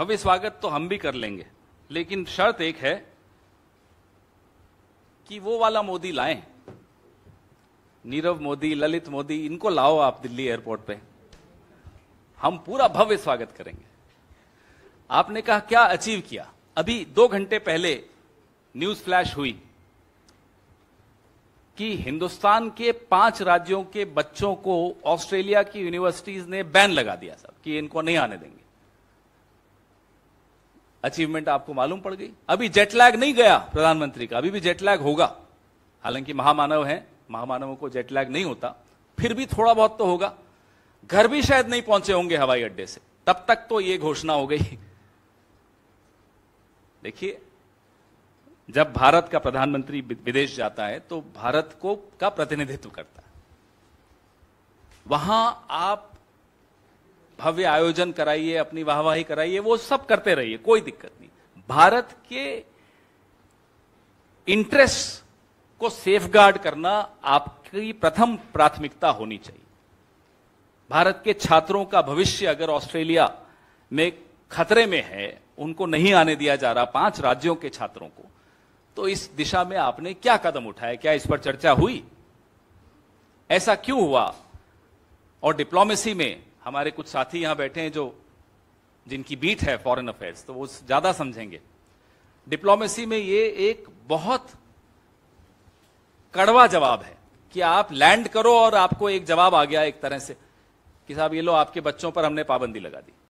भव्य स्वागत तो हम भी कर लेंगे लेकिन शर्त एक है कि वो वाला मोदी लाए नीरव मोदी ललित मोदी इनको लाओ आप दिल्ली एयरपोर्ट पे हम पूरा भव्य स्वागत करेंगे आपने कहा क्या अचीव किया अभी दो घंटे पहले न्यूज फ्लैश हुई कि हिंदुस्तान के पांच राज्यों के बच्चों को ऑस्ट्रेलिया की यूनिवर्सिटीज ने बैन लगा दिया सब कि इनको नहीं आने देंगे अचीवमेंट आपको मालूम पड़ गई अभी जेटलैग नहीं गया प्रधानमंत्री का अभी भी जेटलैग होगा हालांकि महामानव है महामानवों को जेटलैग नहीं होता फिर भी थोड़ा बहुत तो होगा घर भी शायद नहीं पहुंचे होंगे हवाई अड्डे से तब तक तो ये घोषणा हो गई देखिए जब भारत का प्रधानमंत्री विदेश जाता है तो भारत को का प्रतिनिधित्व करता है वहां आप भव्य आयोजन कराइए अपनी वाहवाही कराइए वो सब करते रहिए कोई दिक्कत नहीं भारत के इंटरेस्ट को सेफ करना आपकी प्रथम प्राथमिकता होनी चाहिए भारत के छात्रों का भविष्य अगर ऑस्ट्रेलिया में खतरे में है उनको नहीं आने दिया जा रहा पांच राज्यों के छात्रों को तो इस दिशा में आपने क्या कदम उठाया क्या इस पर चर्चा हुई ऐसा क्यों हुआ और डिप्लोमेसी में हमारे कुछ साथी यहां बैठे हैं जो जिनकी बीट है फॉरेन अफेयर्स तो वो ज्यादा समझेंगे डिप्लोमेसी में ये एक बहुत कड़वा जवाब है कि आप लैंड करो और आपको एक जवाब आ गया एक तरह से कि साहब ये लो आपके बच्चों पर हमने पाबंदी लगा दी